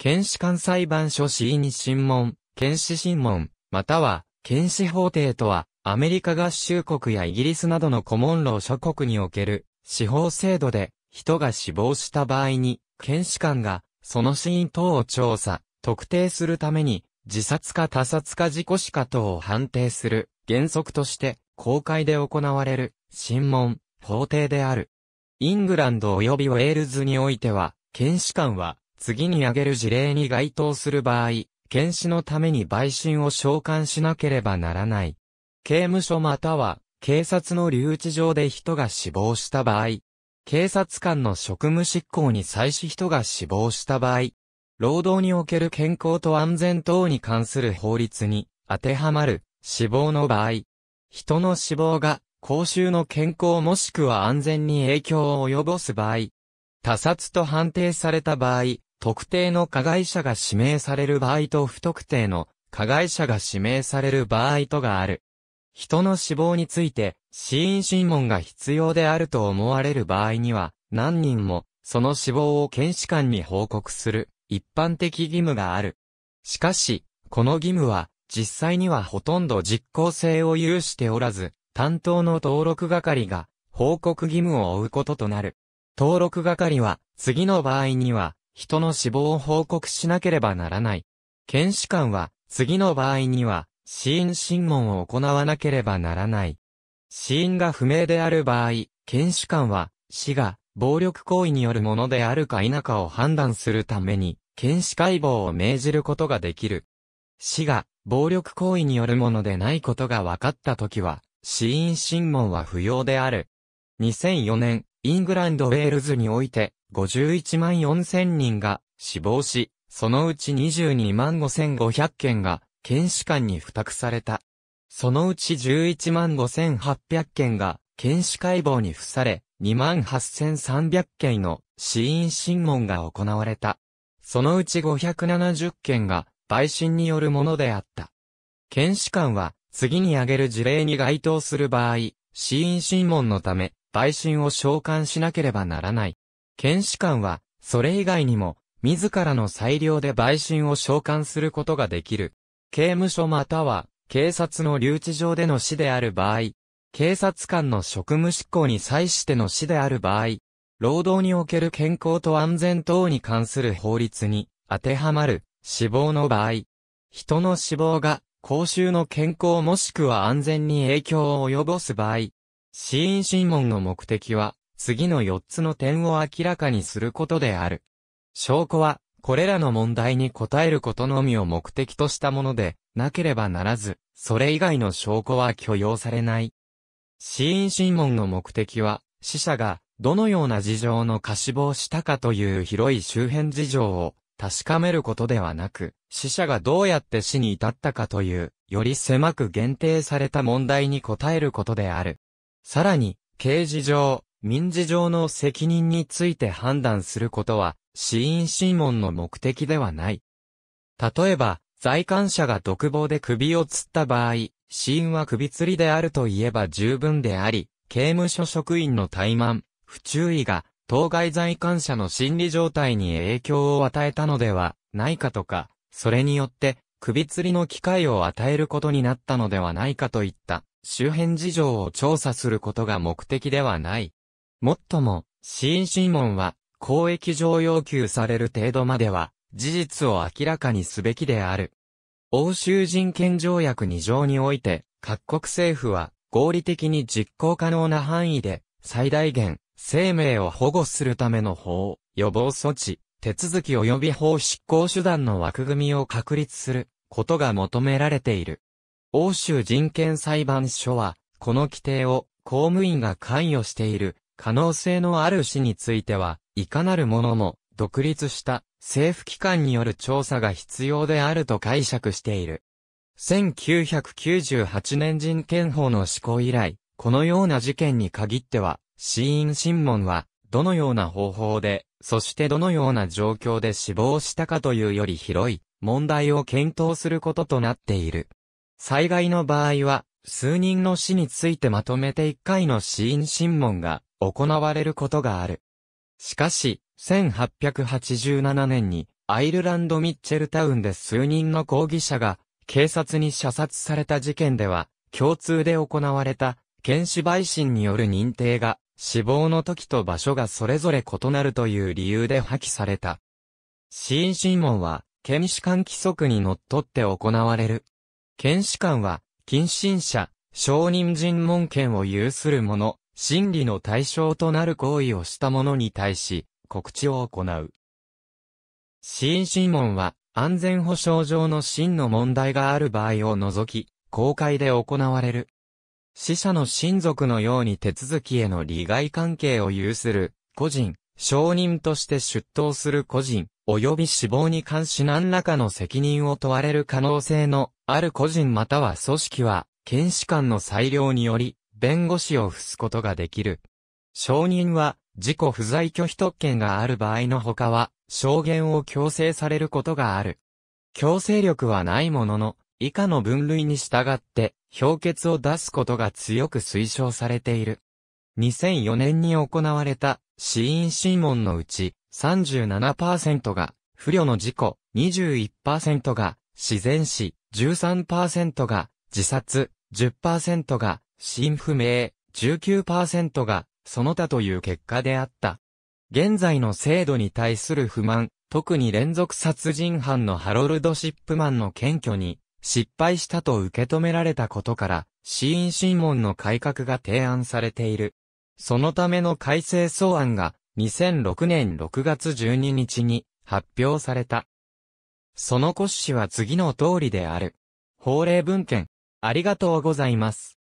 検視官裁判所死因に審問、検視審問、または、検視法廷とは、アメリカ合衆国やイギリスなどの古モ老諸国における、司法制度で、人が死亡した場合に、検視官が、その死因等を調査、特定するために、自殺か他殺か事故死か等を判定する、原則として、公開で行われる、審問、法廷である。イングランド及びウェールズにおいては、検視官は、次に挙げる事例に該当する場合、検視のために陪審を召喚しなければならない。刑務所または警察の留置場で人が死亡した場合、警察官の職務執行に際し人が死亡した場合、労働における健康と安全等に関する法律に当てはまる死亡の場合、人の死亡が公衆の健康もしくは安全に影響を及ぼす場合、他殺と判定された場合、特定の加害者が指名される場合と不特定の加害者が指名される場合とがある。人の死亡について、死因審問が必要であると思われる場合には、何人も、その死亡を検視官に報告する、一般的義務がある。しかし、この義務は、実際にはほとんど実効性を有しておらず、担当の登録係が、報告義務を負うこととなる。登録係は、次の場合には、人の死亡を報告しなければならない。検視官は、次の場合には、死因審問を行わなければならない。死因が不明である場合、検視官は、死が暴力行為によるものであるか否かを判断するために、検視解剖を命じることができる。死が暴力行為によるものでないことが分かったときは、死因審問は不要である。2004年、イングランド・ウェールズにおいて、51万4000人が死亡し、そのうち22万5500件が検視官に付託された。そのうち11万5800件が検視解剖に付され、2万8300件の死因審問が行われた。そのうち570件が陪審によるものであった。検視官は次に挙げる事例に該当する場合、死因審問のため、陪審を召喚しなければならない。検視官は、それ以外にも、自らの裁量で陪審を召喚することができる。刑務所または、警察の留置場での死である場合、警察官の職務執行に際しての死である場合、労働における健康と安全等に関する法律に当てはまる死亡の場合、人の死亡が公衆の健康もしくは安全に影響を及ぼす場合、死因審問の目的は次の4つの点を明らかにすることである。証拠は、これらの問題に答えることのみを目的としたもので、なければならず、それ以外の証拠は許容されない。死因審問の目的は、死者が、どのような事情の過死亡したかという広い周辺事情を確かめることではなく、死者がどうやって死に至ったかという、より狭く限定された問題に答えることである。さらに、刑事上、民事上の責任について判断することは、死因審問の目的ではない。例えば、在官者が独房で首を吊った場合、死因は首吊りであると言えば十分であり、刑務所職員の怠慢、不注意が、当該在官者の心理状態に影響を与えたのではないかとか、それによって、首吊りの機会を与えることになったのではないかといった、周辺事情を調査することが目的ではない。もっとも、新審問は、公益上要求される程度までは、事実を明らかにすべきである。欧州人権条約2条において、各国政府は、合理的に実行可能な範囲で、最大限、生命を保護するための法、予防措置、手続き及び法執行手段の枠組みを確立することが求められている。欧州人権裁判所は、この規定を公務員が関与している可能性のある死については、いかなるものも、独立した政府機関による調査が必要であると解釈している。1998年人権法の施行以来、このような事件に限っては、死因審問は、どのような方法で、そしてどのような状況で死亡したかというより広い問題を検討することとなっている。災害の場合は、数人の死についてまとめて1回の死因審問が行われることがある。しかし、1887年にアイルランド・ミッチェルタウンで数人の抗議者が警察に射殺された事件では、共通で行われた、検視陪審による認定が、死亡の時と場所がそれぞれ異なるという理由で破棄された。死因審問は、検視官規則に則っって行われる。検視官は、近親者、少人尋問権を有する者、真理の対象となる行為をした者に対し、告知を行う。新審問は、安全保障上の真の問題がある場合を除き、公開で行われる。死者の親族のように手続きへの利害関係を有する、個人、証人として出頭する個人、及び死亡に関し何らかの責任を問われる可能性のある個人または組織は、検視官の裁量により、弁護士を付すことができる。証人は、自己不在拒否特権がある場合のほかは、証言を強制されることがある。強制力はないものの、以下の分類に従って、評決を出すことが強く推奨されている。2004年に行われた、死因審問のうち、37%が、不慮の事故、21%が、自然死、13%が、自殺、10%が、新不明19%がその他という結果であった。現在の制度に対する不満、特に連続殺人犯のハロルド・シップマンの検挙に失敗したと受け止められたことから、死因審問の改革が提案されている。そのための改正草案が2006年6月12日に発表された。その骨子は次の通りである。法令文献、ありがとうございます。